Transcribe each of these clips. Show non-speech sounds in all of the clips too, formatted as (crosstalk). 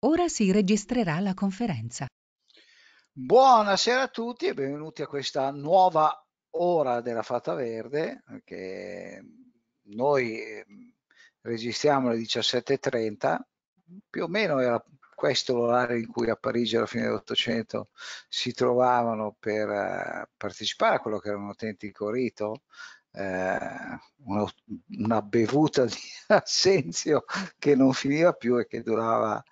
Ora si registrerà la conferenza. Buonasera a tutti e benvenuti a questa nuova ora della Fata Verde che noi ehm, registriamo alle 17.30, più o meno era questo l'orario in cui a Parigi alla fine dell'Ottocento si trovavano per eh, partecipare a quello che era un autentico rito, eh, una, una, bevuta di (laughs) assenzio che non finiva più e che durava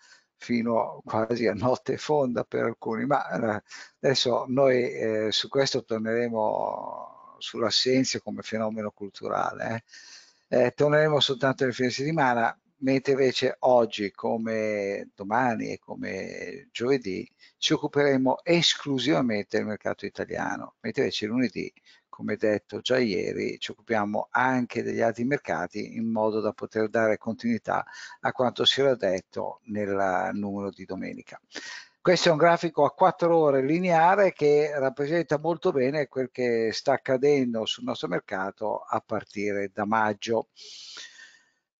fino quasi a notte fonda per alcuni, ma eh, adesso noi eh, su questo torneremo sull'assenza come fenomeno culturale, eh. Eh, torneremo soltanto nel fine settimana, mentre invece oggi come domani e come giovedì ci occuperemo esclusivamente del mercato italiano, mentre invece lunedì come detto già ieri, ci occupiamo anche degli altri mercati in modo da poter dare continuità a quanto si era detto nel numero di domenica. Questo è un grafico a 4 ore lineare che rappresenta molto bene quel che sta accadendo sul nostro mercato a partire da maggio.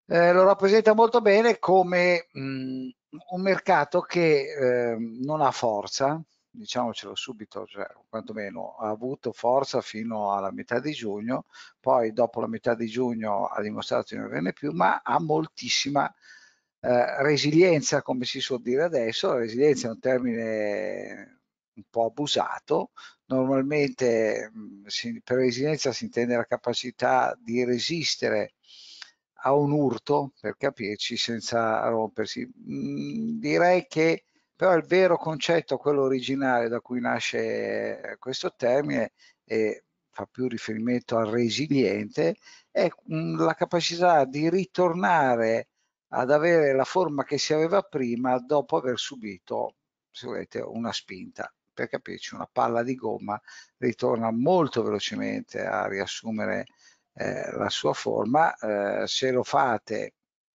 Eh, lo rappresenta molto bene come mh, mm, un mercato che eh, non ha forza, diciamocelo subito, cioè, quantomeno ha avuto forza fino alla metà di giugno, poi dopo la metà di giugno ha dimostrato di non averne più, ma ha moltissima eh, resilienza, come si suol dire adesso, la resilienza è un termine un po' abusato, normalmente si, per resilienza si intende la capacità di resistere a un urto, per capirci, senza rompersi. Mh, direi che però il vero concetto, quello originale da cui nasce questo termine, e fa più riferimento al resiliente, è la capacità di ritornare ad avere la forma che si aveva prima dopo aver subito, se volete, una spinta. Per capirci, una palla di gomma ritorna molto velocemente a riassumere eh, la sua forma. Eh, se lo fate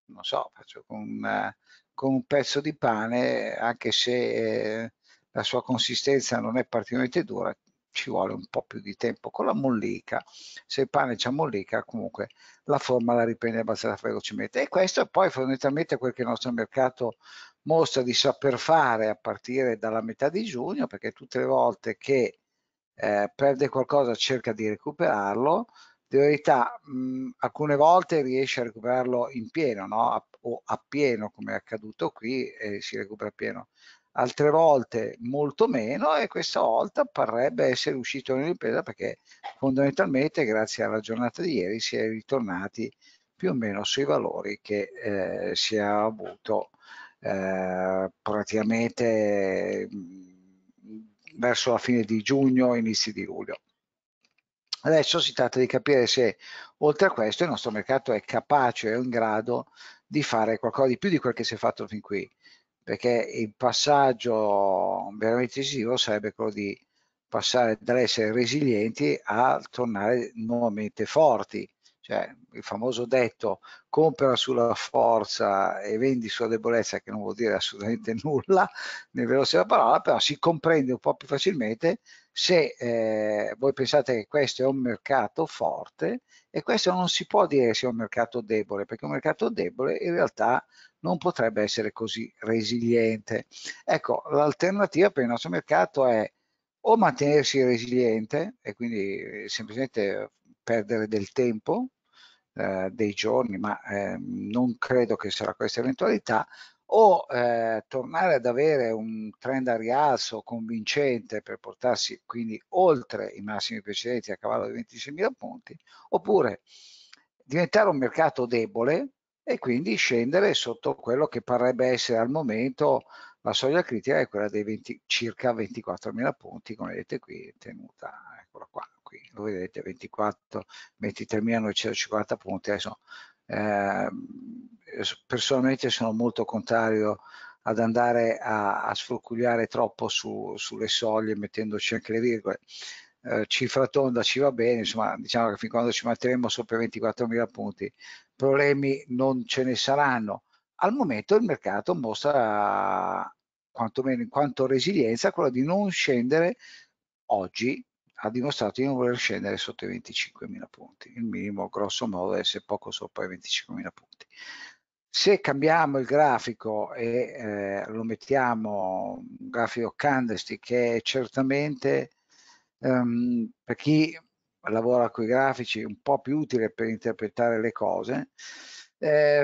non so, faccio con, eh, con un pezzo di pane, anche se eh, la sua consistenza non è particolarmente dura, ci vuole un po' più di tempo. Con la mollica, se il pane ci mollica, comunque la forma la riprende abbastanza velocemente. E questo è poi fondamentalmente quel che il nostro mercato mostra di saper fare a partire dalla metà di giugno, perché tutte le volte che eh, perde qualcosa cerca di recuperarlo, di verità mh, alcune volte riesce a recuperarlo in pieno no? a, o a pieno come è accaduto qui e si recupera pieno altre volte molto meno e questa volta parrebbe essere uscito nell'impresa perché fondamentalmente grazie alla giornata di ieri si è ritornati più o meno sui valori che eh, si è avuto eh, praticamente mh, verso la fine di giugno, inizi di luglio. Adesso si tratta di capire se oltre a questo il nostro mercato è capace o in grado di fare qualcosa di più di quel che si è fatto fin qui, perché il passaggio veramente decisivo sarebbe quello di passare dall'essere resilienti a tornare nuovamente forti cioè, il famoso detto compra sulla forza e vendi sulla debolezza, che non vuol dire assolutamente (laughs) nulla nel veloce della parola, però si comprende un po' più facilmente se eh, voi pensate che questo è un mercato forte e questo non si può dire sia un mercato debole, perché un mercato debole in realtà non potrebbe essere così resiliente. Ecco, l'alternativa per il nostro mercato è o mantenersi resiliente e quindi eh, semplicemente eh, perdere del tempo eh, dei giorni, ma eh, non credo che sarà questa eventualità, o eh, tornare ad avere un trend a rialzo convincente per portarsi quindi oltre i massimi precedenti a cavallo di 26.000 punti, oppure diventare un mercato debole e quindi scendere sotto quello che parrebbe essere al momento la soglia critica è quella dei 20, circa 24.000 punti, come vedete qui, tenuta, eccola qua, qui, lo vedete, 24, 23.950 punti. Adesso, eh, personalmente sono molto contrario ad andare a, a sfrucugliare troppo su, sulle soglie mettendoci anche le virgole. Eh, cifra tonda ci va bene, insomma diciamo che fin quando ci manterremo sopra 24.000 punti problemi non ce ne saranno. Al momento il mercato mostra quantomeno in quanto resilienza quella di non scendere oggi ha dimostrato di non voler scendere sotto i 25.000 punti. Il minimo grosso modo deve essere poco sopra i 25.000 punti. Se cambiamo il grafico e eh, lo mettiamo un grafico candlestick che è certamente ehm, per chi lavora con i grafici un po' più utile per interpretare le cose, eh,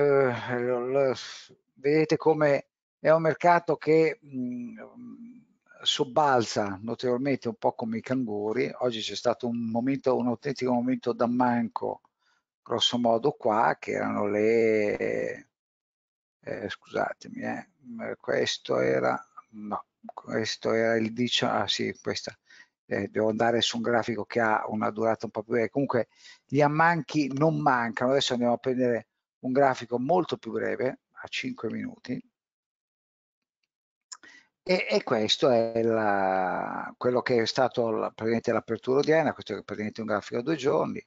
lo, lo, vedete come è un mercato che mh, mm, sobbalza notevolmente un po' come i canguri. Oggi c'è stato un momento, un autentico momento da manco, grosso modo qua, che erano le... Eh, scusatemi, eh, mm, questo era... no, questo era il 19... ah sì, questa... Eh, devo andare su un grafico che ha una durata un po' più breve. Comunque gli ammanchi non mancano. Adesso andiamo a prendere un grafico molto più breve, a 5 minuti, e, e, questo è la, quello che è stato l'apertura odierna, questo è praticamente un grafico a due giorni,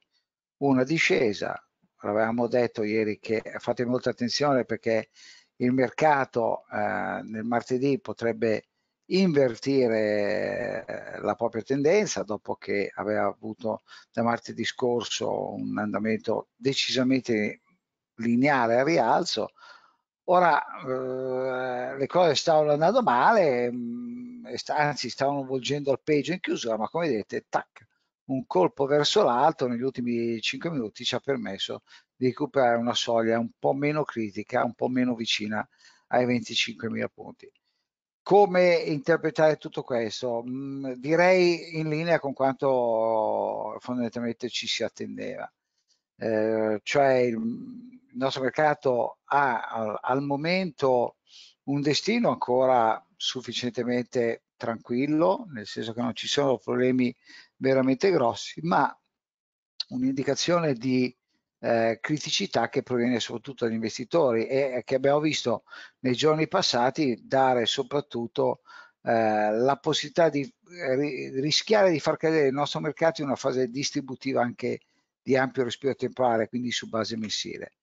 una discesa, l'avevamo detto ieri che fate molta attenzione perché il mercato eh, nel martedì potrebbe invertire eh, la propria tendenza dopo che aveva avuto da martedì scorso un andamento decisamente lineare a rialzo, Ora eh, le cose stavano andando male, mm, anzi stavano volgendo al peggio in chiusura, ma come vedete, tac, un colpo verso l'alto negli ultimi 5 minuti ci ha permesso di recuperare una soglia un po' meno critica, un po' meno vicina ai 25.000 punti. Come interpretare tutto questo? Mm, direi in linea con quanto fondamentalmente ci si attendeva, eh, cioè il nostro mercato ha al momento un destino ancora sufficientemente tranquillo, nel senso che non ci sono problemi veramente grossi, ma un'indicazione di eh, criticità che proviene soprattutto dagli investitori e che abbiamo visto nei giorni passati dare soprattutto eh, la possibilità di eh, rischiare di far cadere il nostro mercato in una fase distributiva anche di ampio respiro temporale, quindi su base mensile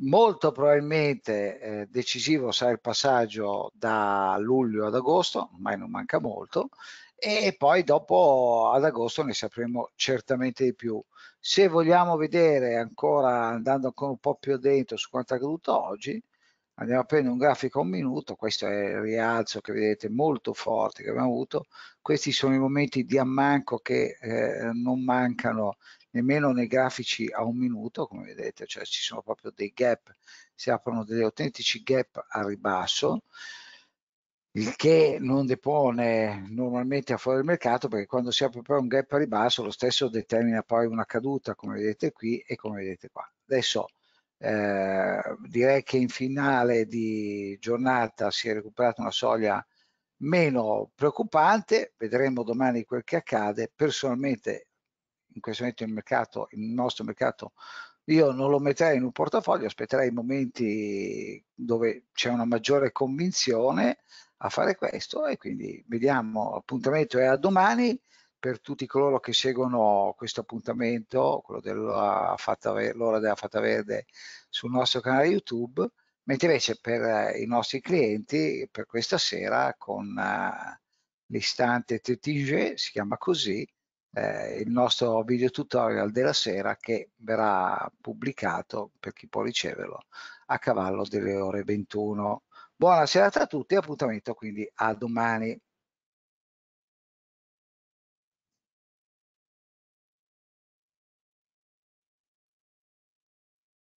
molto probabilmente eh, decisivo sarà il passaggio da luglio ad agosto, ma non manca molto, e poi dopo ad agosto ne sapremo certamente di più. Se vogliamo vedere ancora, andando ancora un po' più dentro su quanto è accaduto oggi, andiamo a prendere un grafico a un minuto, questo è il rialzo che vedete molto forte che abbiamo avuto, questi sono i momenti di ammanco che eh, non mancano nemmeno nei grafici a un minuto, come vedete, cioè ci sono proprio dei gap, si aprono degli autentici gap a ribasso, il che non depone normalmente a fuori del mercato perché quando si apre poi un gap a ribasso lo stesso determina poi una caduta come vedete qui e come vedete qua. Adesso eh, direi che in finale di giornata si è recuperata una soglia meno preoccupante, vedremo domani quel che accade, personalmente in questo momento il mercato, il nostro mercato, io non lo metterei in un portafoglio, aspetterei i momenti dove c'è una maggiore convinzione a fare questo e quindi vediamo, appuntamento è a domani per tutti coloro che seguono questo appuntamento, quello dell'ora della fatta Verde sul nostro canale YouTube, mentre invece per eh, i nostri clienti per questa sera con eh, l'istante TTG, si chiama così, eh, il nostro video tutorial della sera che verrà pubblicato per chi può riceverlo a cavallo delle ore 21. Buona serata a tutti e appuntamento quindi a domani.